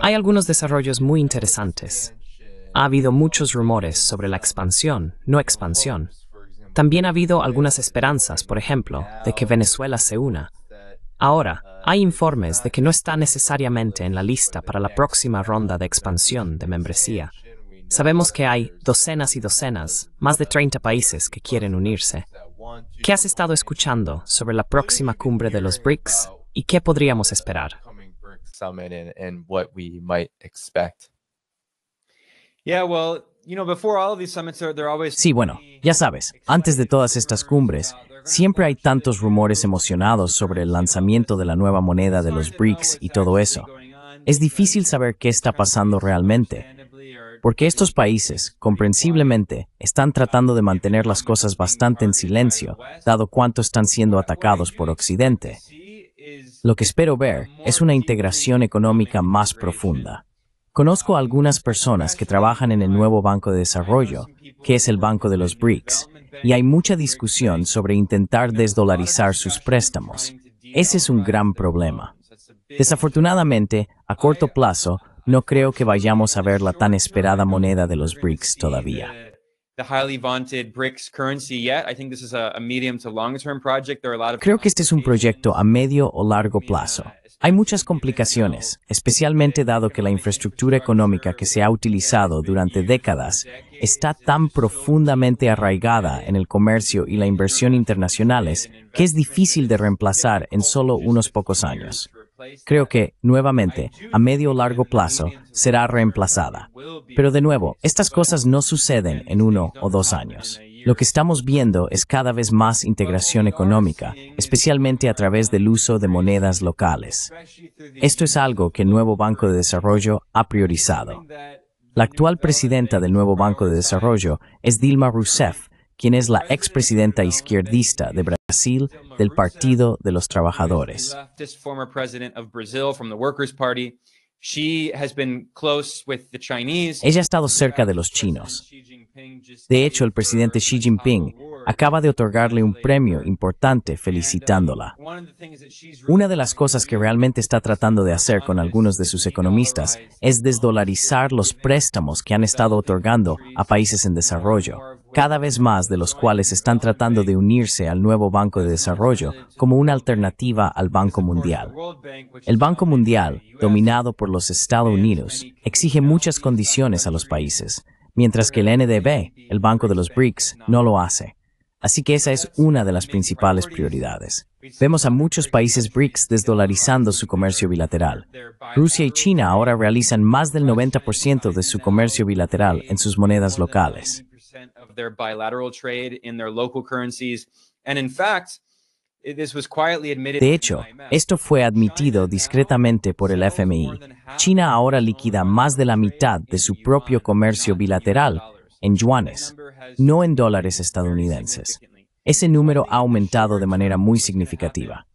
Hay algunos desarrollos muy interesantes. Ha habido muchos rumores sobre la expansión, no expansión. También ha habido algunas esperanzas, por ejemplo, de que Venezuela se una. Ahora, hay informes de que no está necesariamente en la lista para la próxima ronda de expansión de membresía. Sabemos que hay docenas y docenas, más de 30 países que quieren unirse. ¿Qué has estado escuchando sobre la próxima cumbre de los BRICS? ¿Y qué podríamos esperar? Sí, bueno, ya sabes, antes de todas estas cumbres, siempre hay tantos rumores emocionados sobre el lanzamiento de la nueva moneda de los BRICS y todo eso. Es difícil saber qué está pasando realmente, porque estos países, comprensiblemente, están tratando de mantener las cosas bastante en silencio, dado cuánto están siendo atacados por Occidente. Lo que espero ver es una integración económica más profunda. Conozco a algunas personas que trabajan en el nuevo Banco de Desarrollo, que es el Banco de los BRICS, y hay mucha discusión sobre intentar desdolarizar sus préstamos. Ese es un gran problema. Desafortunadamente, a corto plazo, no creo que vayamos a ver la tan esperada moneda de los BRICS todavía. Creo que este es un proyecto a medio o largo uh, plazo. Hay muchas complicaciones, especialmente dado que la infraestructura económica que se ha utilizado durante décadas está tan profundamente arraigada en el comercio y la inversión internacionales que es difícil de reemplazar en solo unos pocos años. Creo que, nuevamente, a medio o largo plazo, será reemplazada. Pero de nuevo, estas cosas no suceden en uno o dos años. Lo que estamos viendo es cada vez más integración económica, especialmente a través del uso de monedas locales. Esto es algo que el nuevo Banco de Desarrollo ha priorizado. La actual presidenta del nuevo Banco de Desarrollo es Dilma Rousseff, quien es la expresidenta izquierdista de Brasil. Brasil del Partido de los Trabajadores. Ella ha estado cerca de los chinos. De hecho, el presidente Xi Jinping acaba de otorgarle un premio importante uh, felicitándola. Una de las cosas que realmente está tratando de hacer con algunos de sus economistas es desdolarizar los préstamos que han estado otorgando a países en desarrollo cada vez más de los cuales están tratando de unirse al nuevo Banco de Desarrollo como una alternativa al Banco Mundial. El Banco Mundial, dominado por los Estados Unidos, exige muchas condiciones a los países, mientras que el NDB, el Banco de los BRICS, no lo hace. Así que esa es una de las principales prioridades. Vemos a muchos países BRICS desdolarizando su comercio bilateral. Rusia y China ahora realizan más del 90% de su comercio bilateral en sus monedas locales bilateral trade fact, de hecho, esto fue admitido discretamente por el FMI. China ahora liquida más de la mitad de su propio comercio bilateral en yuanes, no en dólares estadounidenses. Ese número ha aumentado de manera muy significativa.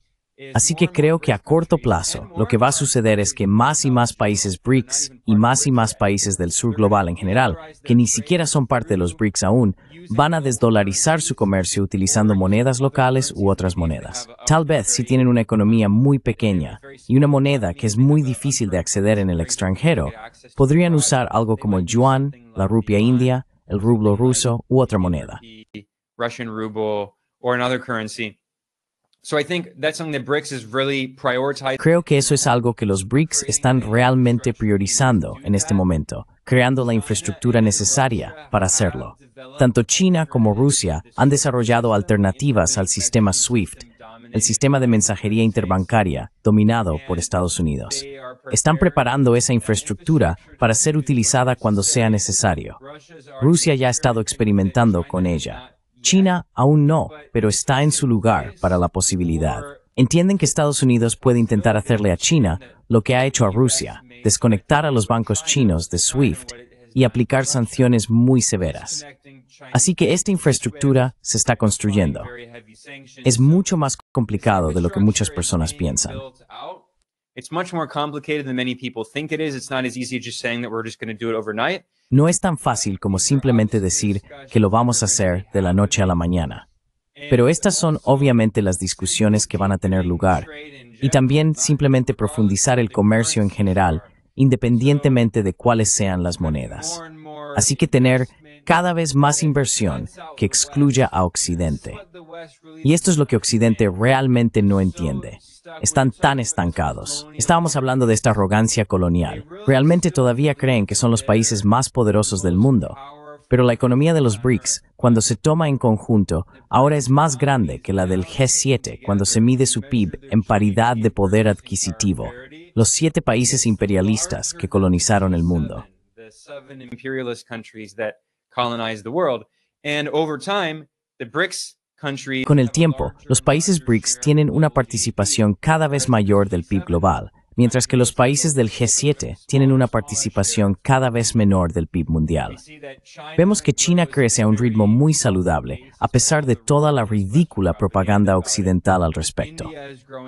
Así que creo que a corto plazo lo que va a suceder es que más y más países BRICS y más y más países del sur global en general, que ni siquiera son parte de los BRICS aún, van a desdolarizar su comercio utilizando monedas locales u otras monedas. Tal vez si tienen una economía muy pequeña y una moneda que es muy difícil de acceder en el extranjero, podrían usar algo como el yuan, la rupia india, el rublo ruso u otra moneda. Creo que eso es algo que los BRICS están realmente priorizando en este momento, creando la infraestructura necesaria para hacerlo. Tanto China como Rusia han desarrollado alternativas al sistema SWIFT, el sistema de mensajería interbancaria dominado por Estados Unidos. Están preparando esa infraestructura para ser utilizada cuando sea necesario. Rusia ya ha estado experimentando con ella. China aún no, pero está en su lugar para la posibilidad. Entienden que Estados Unidos puede intentar hacerle a China lo que ha hecho a Rusia, desconectar a los bancos chinos de SWIFT y aplicar sanciones muy severas. Así que esta infraestructura se está construyendo. Es mucho más complicado de lo que muchas personas piensan. No es tan fácil como simplemente decir que lo vamos a hacer de la noche a la mañana. Pero estas son obviamente las discusiones que van a tener lugar y también simplemente profundizar el comercio en general, independientemente de cuáles sean las monedas. Así que tener cada vez más inversión que excluya a Occidente. Y esto es lo que Occidente realmente no entiende están tan estancados. Estábamos hablando de esta arrogancia colonial. Realmente todavía creen que son los países más poderosos del mundo. Pero la economía de los BRICS, cuando se toma en conjunto, ahora es más grande que la del G7 cuando se mide su PIB en paridad de poder adquisitivo, los siete países imperialistas que colonizaron el mundo. And over time, the BRICS con el tiempo, los países BRICS tienen una participación cada vez mayor del PIB global, mientras que los países del G7 tienen una participación cada vez menor del PIB mundial. Vemos que China crece a un ritmo muy saludable, a pesar de toda la ridícula propaganda occidental al respecto.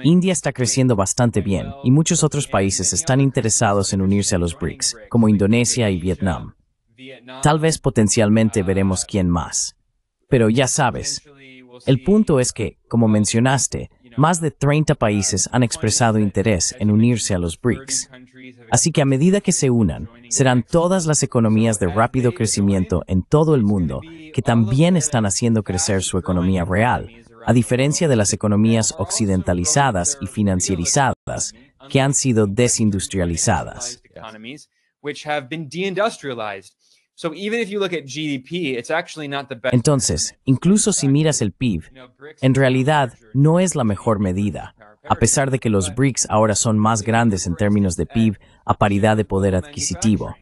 India está creciendo bastante bien y muchos otros países están interesados en unirse a los BRICS, como Indonesia y Vietnam. Tal vez potencialmente veremos quién más. Pero ya sabes, el punto es que, como mencionaste, más de 30 um, países han expresado interés en unirse a los BRICS. Así que a medida que se unan, serán todas las economías de rápido crecimiento en todo el mundo que también están haciendo crecer su economía real, a diferencia de las economías occidentalizadas y financierizadas que han sido desindustrializadas. Entonces, incluso si uh, miras el PIB, en realidad no es la mejor medida, a pesar de que los BRICS ahora son más grandes en términos de PIB a paridad de poder adquisitivo.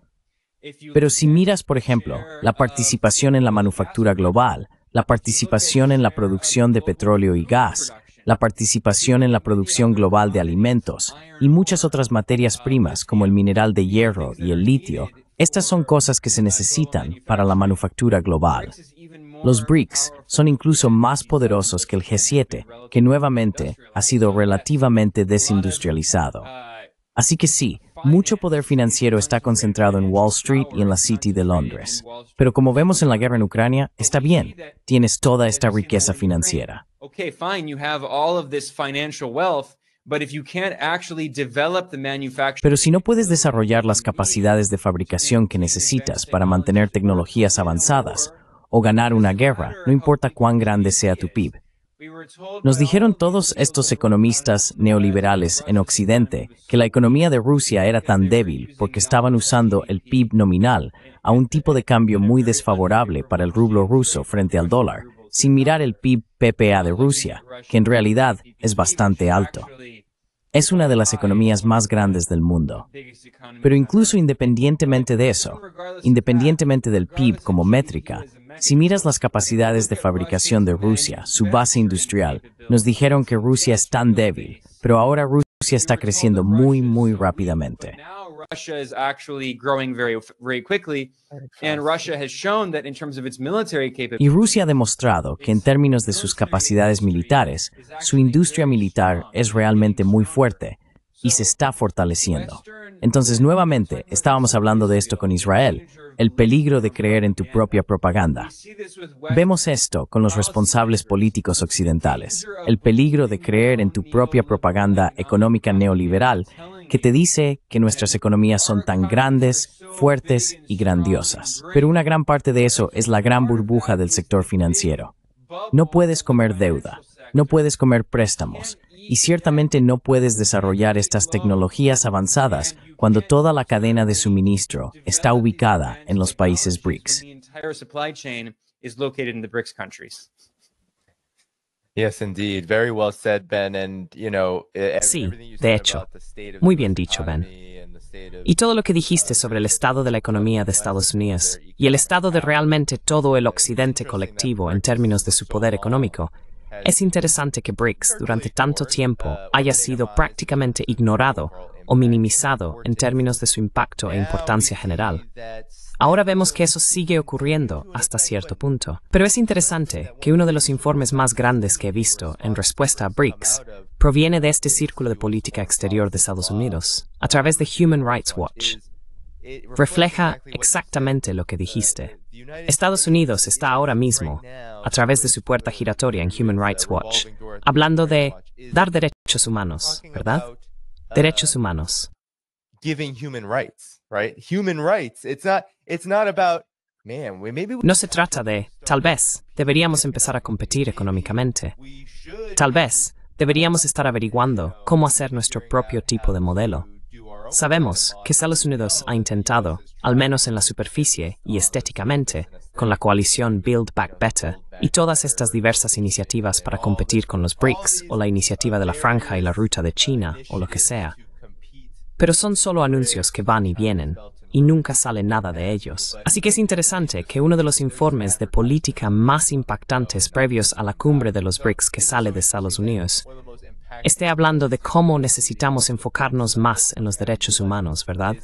Pero si miras, por ejemplo, la participación en la manufactura global, la participación en la producción de petróleo y gas, la participación en la producción global de alimentos y muchas otras materias uh, primas como el mineral de hierro y el litio, estas son cosas que se necesitan para la manufactura global. Los BRICS son incluso más poderosos que el G7, que nuevamente ha sido relativamente desindustrializado. Así que sí, mucho poder financiero está concentrado en Wall Street y en la City de Londres. Pero como vemos en la guerra en Ucrania, está bien, tienes toda esta riqueza financiera. Pero si no puedes desarrollar las capacidades de fabricación que necesitas para mantener tecnologías avanzadas o ganar una guerra, no importa cuán grande sea tu PIB. Nos dijeron todos estos economistas neoliberales en Occidente que la economía de Rusia era tan débil porque estaban usando el PIB nominal a un tipo de cambio muy desfavorable para el rublo ruso frente al dólar, sin mirar el PIB PPA de Rusia, que en realidad es bastante alto. Es una de las economías más grandes del mundo. Pero incluso independientemente de eso, independientemente del PIB como métrica, si miras las capacidades de fabricación de Rusia, su base industrial, nos dijeron que Rusia es tan débil, pero ahora Rusia está creciendo muy, muy rápidamente. Y Rusia ha demostrado que en términos de sus capacidades militares, su industria militar es realmente muy fuerte y se está fortaleciendo. Entonces, nuevamente, estábamos hablando de esto con Israel, el peligro de creer en tu propia propaganda. Vemos esto con los responsables políticos occidentales, el peligro de creer en tu propia propaganda económica neoliberal que te dice que nuestras economías son tan grandes, fuertes y grandiosas. Pero una gran parte de eso es la gran burbuja del sector financiero. No puedes comer deuda, no puedes comer préstamos, y ciertamente no puedes desarrollar estas tecnologías avanzadas cuando toda la cadena de suministro está ubicada en los países BRICS. Sí, de hecho. Muy bien dicho, Ben. Y todo lo que dijiste uh, sobre el estado de la economía de Estados Unidos y el estado de realmente todo el occidente colectivo en términos de su poder económico, es interesante que BRICS durante tanto tiempo uh, haya sido prácticamente ignorado o minimizado en términos de su impacto e importancia general. Ahora vemos que eso sigue ocurriendo hasta cierto punto. Pero es interesante que uno de los informes más grandes que he visto en respuesta a BRICS proviene de este círculo de política exterior de Estados Unidos, a través de Human Rights Watch. Refleja exactamente lo que dijiste. Estados Unidos está ahora mismo, a través de su puerta giratoria en Human Rights Watch, hablando de dar derechos humanos, ¿verdad? Derechos humanos. No se trata de, tal vez, deberíamos empezar a competir económicamente. Tal vez, deberíamos estar averiguando cómo hacer nuestro propio tipo de modelo. Sabemos que Estados Unidos ha intentado, al menos en la superficie y estéticamente, con la coalición Build Back Better y todas estas diversas iniciativas para competir con los BRICS o la iniciativa de la franja y la ruta de China o lo que sea. Pero son solo anuncios que van y vienen, y nunca sale nada de ellos. Así que es interesante que uno de los informes de política más impactantes previos a la cumbre de los BRICS que sale de Estados Unidos esté hablando de cómo necesitamos enfocarnos más en los derechos humanos, ¿verdad?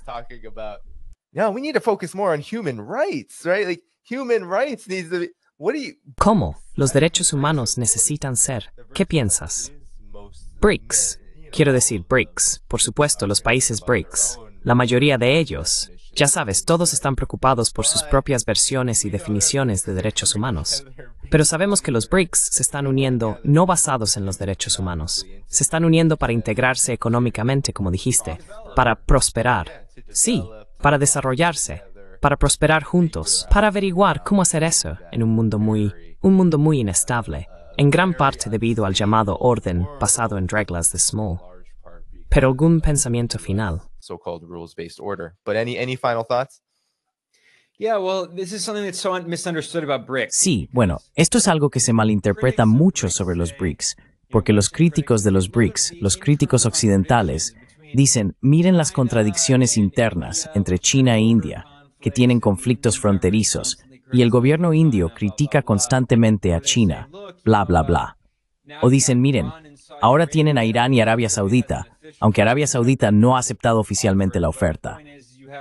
¿Cómo los derechos humanos necesitan ser? ¿Qué piensas? BRICS. Quiero decir BRICS, por supuesto, los países BRICS. La mayoría de ellos ya sabes, todos están preocupados por sus propias versiones y definiciones de derechos humanos. Pero sabemos que los BRICS se están uniendo no basados en los derechos humanos. Se están uniendo para integrarse económicamente, como dijiste, para prosperar. Sí, para desarrollarse, para prosperar juntos, para averiguar cómo hacer eso en un mundo muy, un mundo muy inestable, en gran parte debido al llamado orden basado en reglas de Small. Pero algún pensamiento final. Sí, bueno, esto es algo que se malinterpreta mucho sobre los BRICS, porque los críticos de los BRICS, los críticos occidentales, dicen, miren las contradicciones internas entre China e India, que tienen conflictos fronterizos, y el gobierno indio critica constantemente a China, bla, bla, bla. O dicen, miren, ahora tienen a Irán y Arabia Saudita, aunque Arabia Saudita no ha aceptado oficialmente la oferta.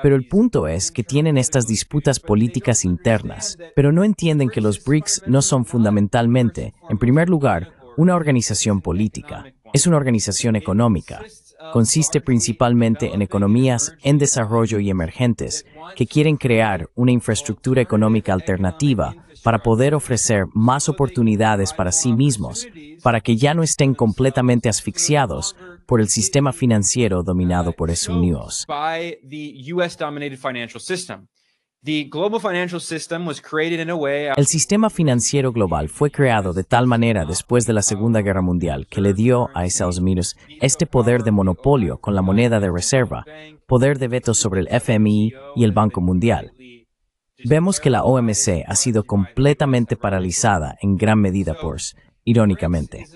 Pero el punto es que tienen estas disputas políticas internas, pero no entienden que los BRICS no son fundamentalmente, en primer lugar, una organización política, es una organización económica, consiste principalmente en economías en desarrollo y emergentes que quieren crear una infraestructura económica alternativa para poder ofrecer más oportunidades para sí mismos, para que ya no estén completamente asfixiados por el sistema financiero dominado por Estados Unidos. El sistema financiero global fue creado de tal manera después de la Segunda Guerra Mundial que le dio a Estados Unidos este poder de monopolio con la moneda de reserva, poder de veto sobre el FMI y el Banco Mundial. Vemos que la OMC ha sido completamente paralizada en gran medida por irónicamente.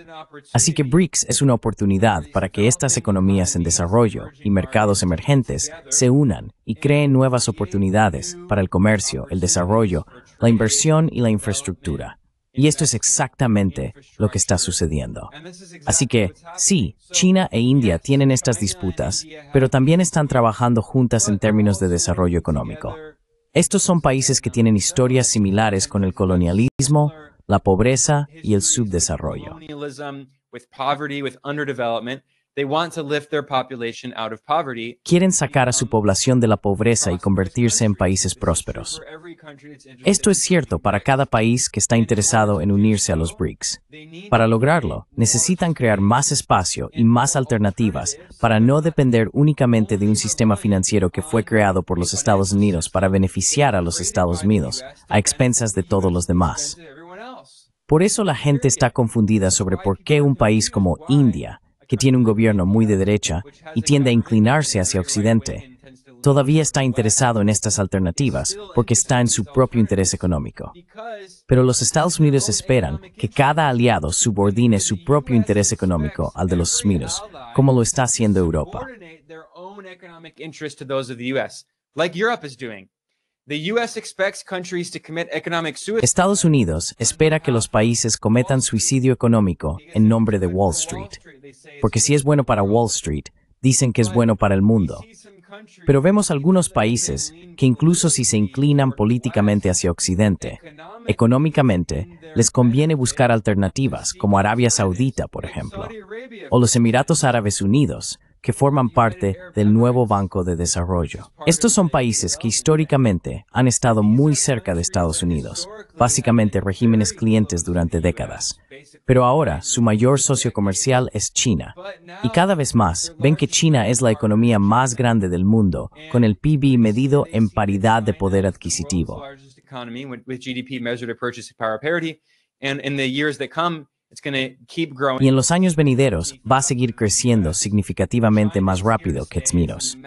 Así que BRICS es una oportunidad para que estas economías en desarrollo y mercados emergentes se unan y creen nuevas oportunidades para el comercio, el desarrollo, la inversión y la infraestructura. Y esto es exactamente lo que está sucediendo. Así que, sí, China e India tienen estas disputas, pero también están trabajando juntas en términos de desarrollo económico. Estos son países que tienen historias similares con el colonialismo, la pobreza y el subdesarrollo. Quieren sacar a su población de la pobreza y convertirse en países prósperos. Esto es cierto para cada país que está interesado en unirse a los BRICS. Para lograrlo, necesitan crear más espacio y más alternativas para no depender únicamente de un sistema financiero que fue creado por los Estados Unidos para beneficiar a los Estados Unidos a expensas de todos los demás. Por eso la gente está confundida sobre por qué un país como India, que tiene un gobierno muy de derecha y tiende a inclinarse hacia Occidente, todavía está interesado en estas alternativas porque está en su propio interés económico. Pero los Estados Unidos esperan que cada aliado subordine su propio interés económico al de los Unidos, como lo está haciendo Europa. Estados Unidos espera que los países cometan suicidio económico en nombre de Wall Street, porque si es bueno para Wall Street, dicen que es bueno para el mundo. Pero vemos algunos países que incluso si se inclinan políticamente hacia Occidente, económicamente les conviene buscar alternativas, como Arabia Saudita, por ejemplo, o los Emiratos Árabes Unidos, que forman parte del nuevo Banco de Desarrollo. Estos son países que históricamente han estado muy cerca de Estados Unidos, básicamente regímenes clientes durante décadas. Pero ahora su mayor socio comercial es China. Y cada vez más ven que China es la economía más grande del mundo, con el PIB medido en paridad de poder adquisitivo. Y en los años venideros va a seguir creciendo significativamente más rápido que Esmiros.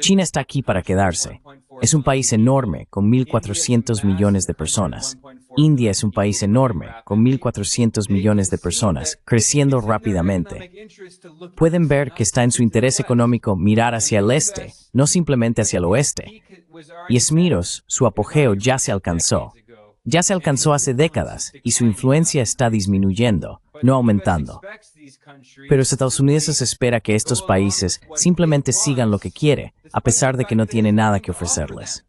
China está aquí para quedarse. Es un país enorme con 1.400 millones de personas. India es un país enorme con 1.400 millones de personas, creciendo rápidamente. Pueden ver que está en su interés económico mirar hacia el este, no simplemente hacia el oeste. Y Esmiros, su apogeo ya se alcanzó ya se alcanzó hace décadas y su influencia está disminuyendo, no aumentando. Pero Estados Unidos espera que estos países simplemente sigan lo que quiere, a pesar de que no tiene nada que ofrecerles.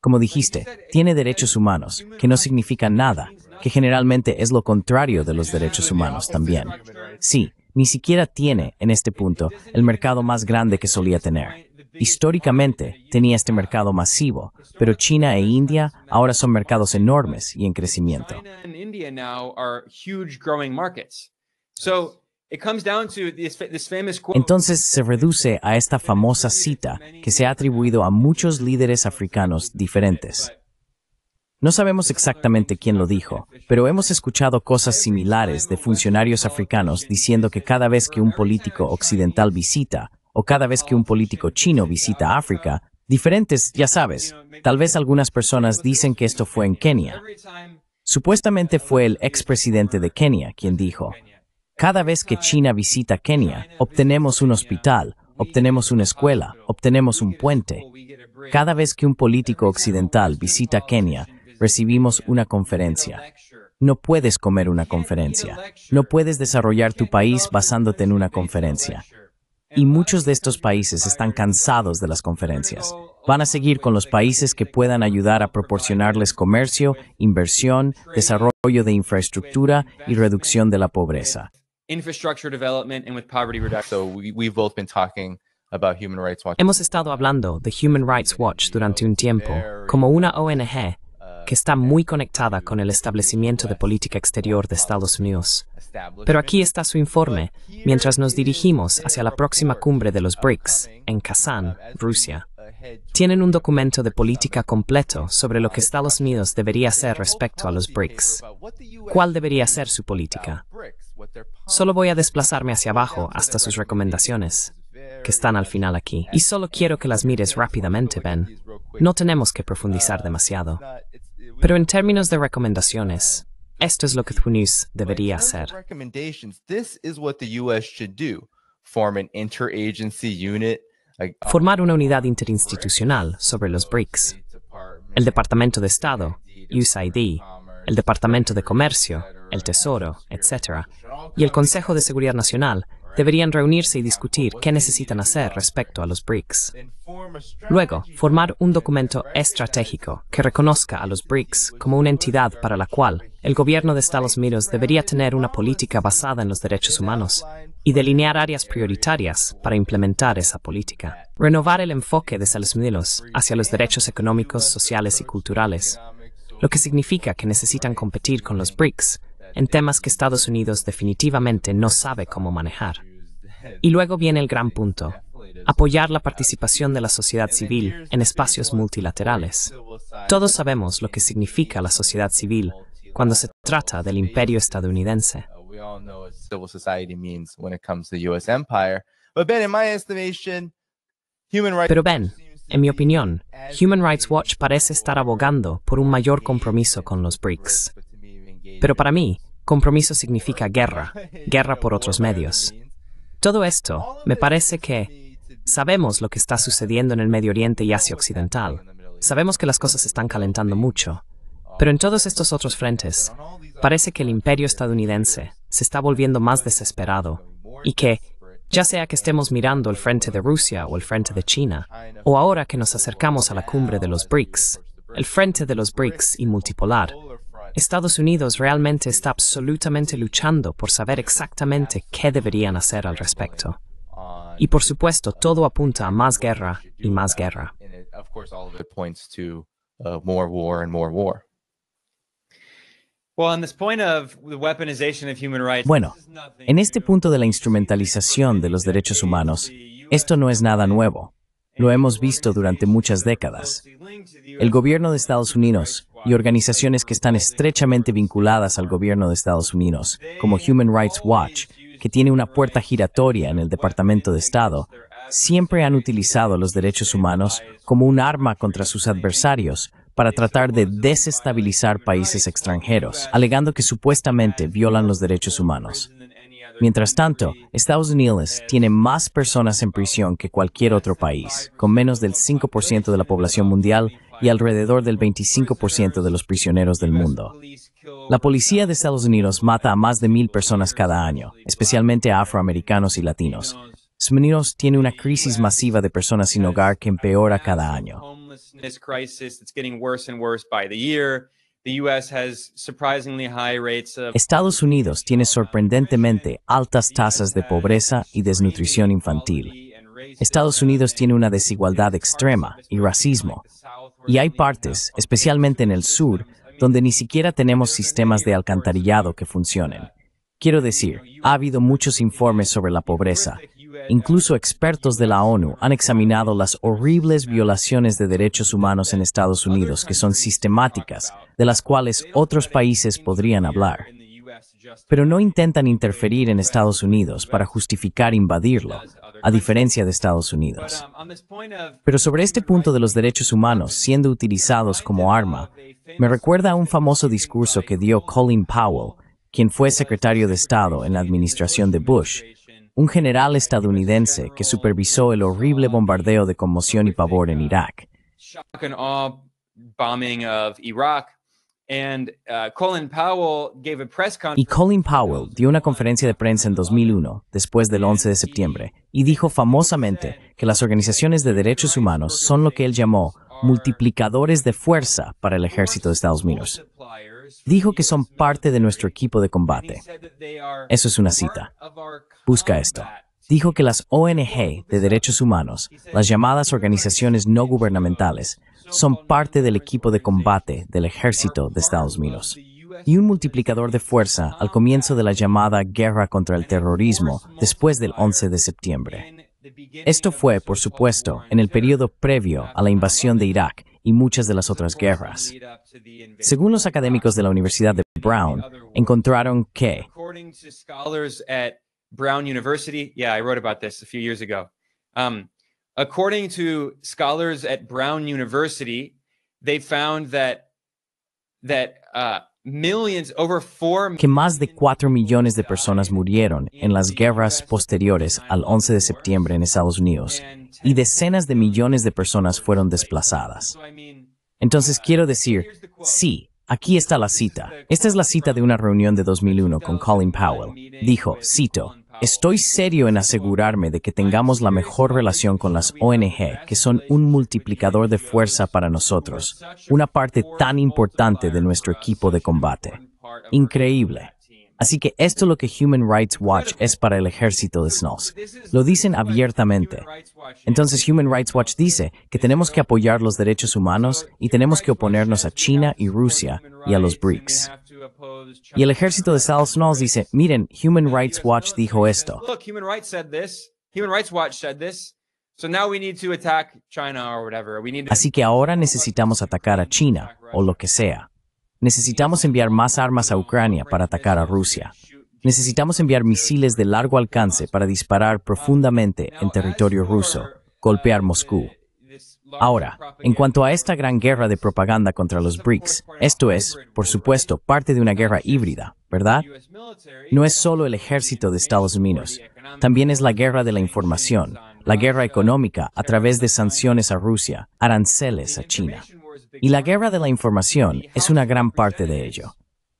Como dijiste, tiene derechos humanos, que no significan nada, que generalmente es lo contrario de los derechos humanos también. Sí, ni siquiera tiene, en este punto, el mercado más grande que solía tener. Históricamente tenía este mercado masivo, pero China e India ahora son mercados enormes y en crecimiento. Entonces se reduce a esta famosa cita que se ha atribuido a muchos líderes africanos diferentes. No sabemos exactamente quién lo dijo, pero hemos escuchado cosas similares de funcionarios africanos diciendo que cada vez que un político occidental visita, o cada vez que un político chino visita África, diferentes, ya sabes. Tal vez algunas personas dicen que esto fue en Kenia. Supuestamente fue el expresidente de Kenia quien dijo, cada vez que China visita Kenia, obtenemos un hospital, obtenemos una escuela, obtenemos un puente. Cada vez que un político occidental visita Kenia, recibimos una conferencia. No puedes comer una conferencia. No puedes desarrollar tu país basándote en una conferencia. Y muchos de estos países están cansados de las conferencias. Van a seguir con los países que puedan ayudar a proporcionarles comercio, inversión, desarrollo de infraestructura y reducción de la pobreza. Hemos estado hablando de Human Rights Watch durante un tiempo, como una ONG que está muy conectada con el establecimiento de política exterior de Estados Unidos. Pero aquí está su informe, mientras nos dirigimos hacia la próxima cumbre de los BRICS, en Kazán, Rusia. Tienen un documento de política completo sobre lo que Estados Unidos debería hacer respecto a los BRICS. ¿Cuál debería ser su política? Solo voy a desplazarme hacia abajo hasta sus recomendaciones, que están al final aquí. Y solo quiero que las mires rápidamente, Ben. No tenemos que profundizar demasiado. Pero en términos de recomendaciones, esto es lo que Tunis debería hacer. Formar una unidad interinstitucional sobre los BRICS, el Departamento de Estado, USAID, el Departamento de Comercio, el Tesoro, etc., y el Consejo de Seguridad Nacional deberían reunirse y discutir qué necesitan hacer respecto a los BRICS. Luego, formar un documento estratégico que reconozca a los BRICS como una entidad para la cual el gobierno de Estados Unidos debería tener una política basada en los derechos humanos y delinear áreas prioritarias para implementar esa política. Renovar el enfoque de Estados Unidos hacia los derechos económicos, sociales y culturales, lo que significa que necesitan competir con los BRICS en temas que Estados Unidos definitivamente no sabe cómo manejar. Y luego viene el gran punto, apoyar la participación de la sociedad civil en espacios multilaterales. Todos sabemos lo que significa la sociedad civil cuando se trata del imperio estadounidense. Pero Ben, en mi opinión, Human Rights Watch parece estar abogando por un mayor compromiso con los BRICS. Pero para mí, compromiso significa guerra, guerra por otros medios. Todo esto me parece que sabemos lo que está sucediendo en el Medio Oriente y Asia Occidental. Sabemos que las cosas están calentando mucho. Pero en todos estos otros frentes, parece que el imperio estadounidense se está volviendo más desesperado y que, ya sea que estemos mirando el frente de Rusia o el frente de China, o ahora que nos acercamos a la cumbre de los BRICS, el frente de los BRICS y multipolar Estados Unidos realmente está absolutamente luchando por saber exactamente qué deberían hacer al respecto. Y por supuesto, todo apunta a más guerra y más guerra. Uh, bueno, en este punto de la instrumentalización de los derechos humanos, esto no es nada nuevo. Lo hemos visto durante muchas décadas. El gobierno de Estados Unidos y organizaciones que están estrechamente vinculadas al gobierno de Estados Unidos, como Human Rights Watch, que tiene una puerta giratoria en el Departamento de Estado, siempre han utilizado los derechos humanos como un arma contra sus adversarios para tratar de desestabilizar países extranjeros, alegando que supuestamente violan los derechos humanos. Mientras tanto, Estados Unidos tiene más personas en prisión que cualquier otro país, con menos del 5% de la población mundial y alrededor del 25% de los prisioneros del mundo. La policía de Estados Unidos mata a más de mil personas cada año, especialmente a afroamericanos y latinos. Estados tiene una crisis masiva de personas sin hogar que empeora cada año. Estados Unidos tiene sorprendentemente altas tasas de pobreza y desnutrición infantil. Estados Unidos tiene una desigualdad extrema y racismo. Y hay partes, especialmente en el sur, donde ni siquiera tenemos sistemas de alcantarillado que funcionen. Quiero decir, ha habido muchos informes sobre la pobreza, Incluso expertos de la ONU han examinado las horribles violaciones de derechos humanos en Estados Unidos, que son sistemáticas, de las cuales otros países podrían hablar. Pero no intentan interferir en Estados Unidos para justificar invadirlo, a diferencia de Estados Unidos. Pero sobre este punto de los derechos humanos siendo utilizados como arma, me recuerda a un famoso discurso que dio Colin Powell, quien fue secretario de Estado en la administración de Bush, un general estadounidense que supervisó el horrible bombardeo de conmoción y pavor en Irak. Y Colin Powell dio una conferencia de prensa en 2001, después del 11 de septiembre, y dijo famosamente que las organizaciones de derechos humanos son lo que él llamó multiplicadores de fuerza para el ejército de Estados Unidos. Dijo que son parte de nuestro equipo de combate. Eso es una cita. Busca esto. Dijo que las ONG de derechos humanos, las llamadas organizaciones no gubernamentales, son parte del equipo de combate del ejército de Estados Unidos y un multiplicador de fuerza al comienzo de la llamada guerra contra el terrorismo después del 11 de septiembre. Esto fue, por supuesto, en el periodo previo a la invasión de Irak y muchas de las otras guerras. Según los académicos de la Universidad de Brown, encontraron que according to scholars at Brown University, they found that that uh, que más de 4 millones de personas murieron en las guerras posteriores al 11 de septiembre en Estados Unidos y decenas de millones de personas fueron desplazadas. Entonces uh, quiero decir, sí, aquí está la cita. Esta es la cita de una reunión de 2001 con Colin Powell. Dijo, cito, Estoy serio en asegurarme de que tengamos la mejor relación con las ONG, que son un multiplicador de fuerza para nosotros, una parte tan importante de nuestro equipo de combate. Increíble. Así que esto es lo que Human Rights Watch es para el ejército de Snos. Lo dicen abiertamente. Entonces Human Rights Watch dice que tenemos que apoyar los derechos humanos y tenemos que oponernos a China y Rusia y a los BRICS. Y el ejército de Estados Unidos dice, miren, Human Rights Watch dijo esto. Así que ahora necesitamos atacar a China o lo que sea. Necesitamos enviar más armas a Ucrania para atacar a Rusia. Necesitamos enviar misiles de largo alcance para disparar profundamente en territorio ruso, golpear Moscú. Ahora, en cuanto a esta gran guerra de propaganda contra los BRICS, esto es, por supuesto, parte de una guerra híbrida, ¿verdad? No es solo el ejército de Estados Unidos, también es la guerra de la información, la guerra económica a través de sanciones a Rusia, aranceles a China. Y la guerra de la información es una gran parte de ello.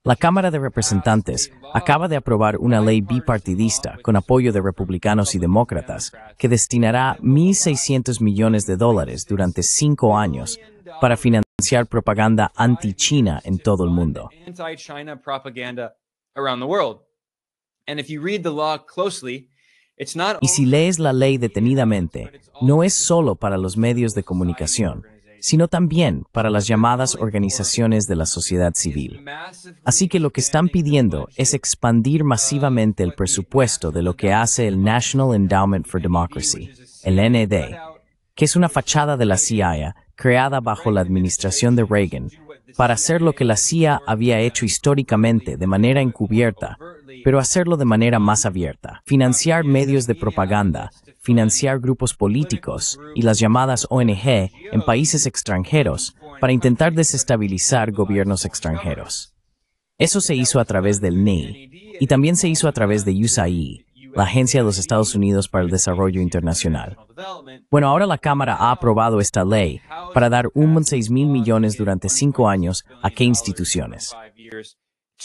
La Cámara de Representantes acaba de aprobar una ley bipartidista con apoyo de republicanos y demócratas que destinará 1.600 millones de dólares durante cinco años para financiar propaganda anti-China en todo el mundo. Y si lees la ley detenidamente, no es solo para los medios de comunicación, sino también para las llamadas organizaciones de la sociedad civil. Así que lo que están pidiendo es expandir masivamente el presupuesto de lo que hace el National Endowment for Democracy, el NED, que es una fachada de la CIA creada bajo la administración de Reagan para hacer lo que la CIA había hecho históricamente de manera encubierta, pero hacerlo de manera más abierta, financiar medios de propaganda, financiar grupos políticos y las llamadas ONG en países extranjeros para intentar desestabilizar gobiernos extranjeros. Eso se hizo a través del NEI y también se hizo a través de USAID, la Agencia de los Estados Unidos para el Desarrollo Internacional. Bueno, ahora la Cámara ha aprobado esta ley para dar seis mil millones durante cinco años a qué instituciones.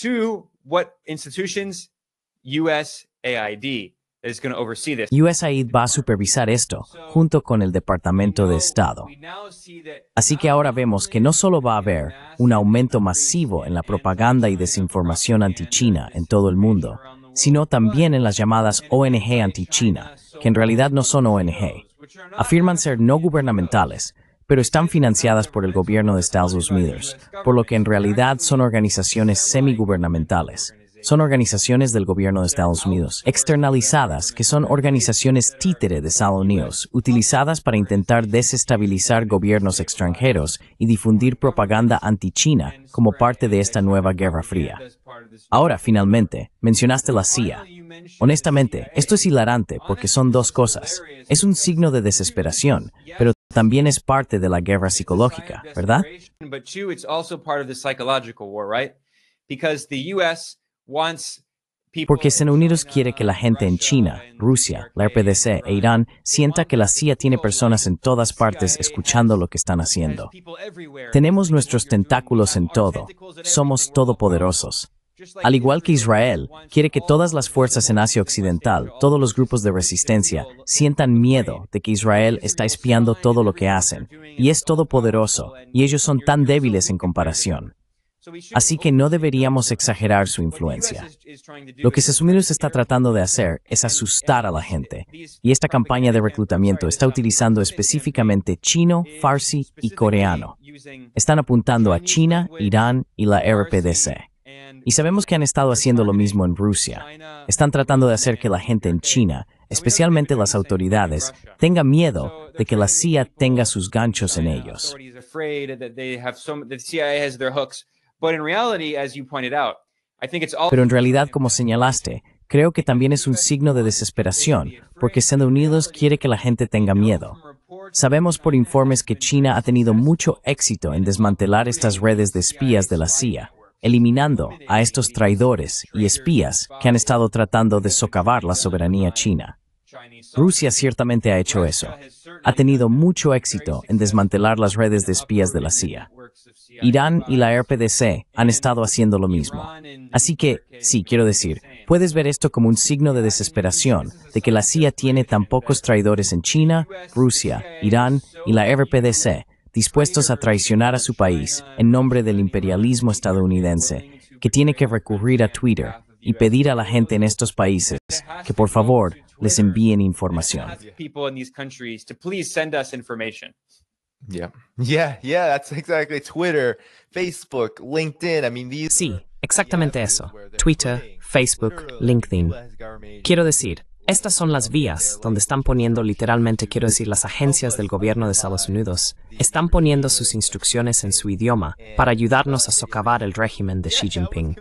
To what USAID. USAID va a supervisar esto junto con el Departamento de Estado. Así que ahora vemos que no solo va a haber un aumento masivo en la propaganda y desinformación anti-China en todo el mundo, sino también en las llamadas ONG anti-China, que en realidad no son ONG. Afirman ser no gubernamentales, pero están financiadas por el gobierno de Estados Unidos, por lo que en realidad son organizaciones semigubernamentales son organizaciones del gobierno de Estados Unidos, externalizadas, que son organizaciones títere de Estados Unidos, utilizadas para intentar desestabilizar gobiernos extranjeros y difundir propaganda anti-China como parte de esta nueva Guerra Fría. Ahora, finalmente, mencionaste la CIA. Honestamente, esto es hilarante porque son dos cosas. Es un signo de desesperación, pero también es parte de la guerra psicológica, ¿verdad? Because the US porque Estados Unidos quiere que la gente en China, Rusia, la RPDC e Irán sienta que la CIA tiene personas en todas partes escuchando lo que están haciendo. Tenemos nuestros tentáculos en todo. Somos todopoderosos. Al igual que Israel, quiere que todas las fuerzas en Asia Occidental, todos los grupos de resistencia, sientan miedo de que Israel está espiando todo lo que hacen, y es todopoderoso, y ellos son tan débiles en comparación. Así que no deberíamos exagerar su influencia. Lo que Estados está tratando de hacer es asustar a la gente. Y esta campaña de reclutamiento está utilizando específicamente chino, farsi y coreano. Están apuntando a China, Irán y la RPDC. Y sabemos que han estado haciendo lo mismo en Rusia. Están tratando de hacer que la gente en China, especialmente las autoridades, tenga miedo de que la CIA tenga sus ganchos en ellos. Pero en realidad, como señalaste, creo que también es un signo de desesperación, porque Estados Unidos quiere que la gente tenga miedo. Sabemos por informes que China ha tenido mucho éxito en desmantelar estas redes de espías de la CIA, eliminando a estos traidores y espías que han estado tratando de socavar la soberanía china. Rusia ciertamente ha hecho eso. Ha tenido mucho éxito en desmantelar las redes de espías de la CIA. Irán y la RPDC han estado haciendo lo mismo. Así que, sí, quiero decir, puedes ver esto como un signo de desesperación, de que la CIA tiene tan pocos traidores en China, Rusia, Irán y la RPDC dispuestos a traicionar a su país en nombre del imperialismo estadounidense, que tiene que recurrir a Twitter y pedir a la gente en estos países que por favor les envíen información. Facebook, Sí, exactamente eso. Twitter, Facebook, LinkedIn. Quiero decir, estas son las vías donde están poniendo literalmente, quiero decir, las agencias del gobierno de Estados Unidos. Están poniendo sus instrucciones en su idioma para ayudarnos a socavar el régimen de Xi Jinping.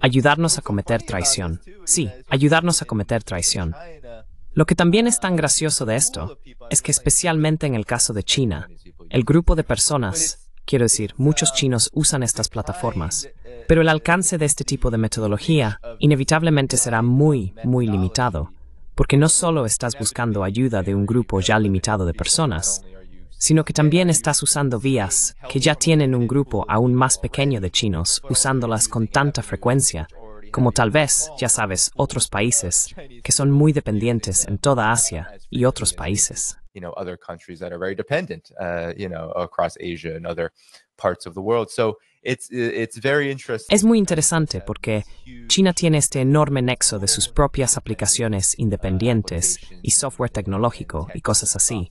Ayudarnos a cometer traición. Sí, ayudarnos a cometer traición. Lo que también es tan gracioso de esto es que especialmente en el caso de China, el grupo de personas, quiero decir, muchos chinos usan estas plataformas, pero el alcance de este tipo de metodología inevitablemente será muy, muy limitado, porque no solo estás buscando ayuda de un grupo ya limitado de personas, sino que también estás usando vías que ya tienen un grupo aún más pequeño de chinos usándolas con tanta frecuencia, como tal vez, ya sabes, otros países que son muy dependientes en toda Asia y otros países countries Es muy interesante porque China tiene este enorme nexo de sus propias aplicaciones uh, independientes y software tecnológico y cosas así,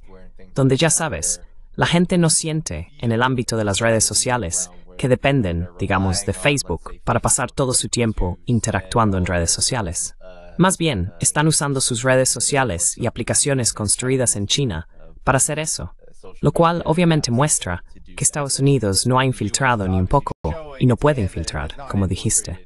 donde ya sabes, la gente no siente en el ámbito de las redes sociales que dependen, digamos, de Facebook para pasar todo su tiempo interactuando en redes uh, sociales. Más bien, están usando sus redes sociales y aplicaciones construidas en China para hacer eso, lo cual obviamente muestra que Estados Unidos no ha infiltrado ni un poco y no puede infiltrar, como dijiste.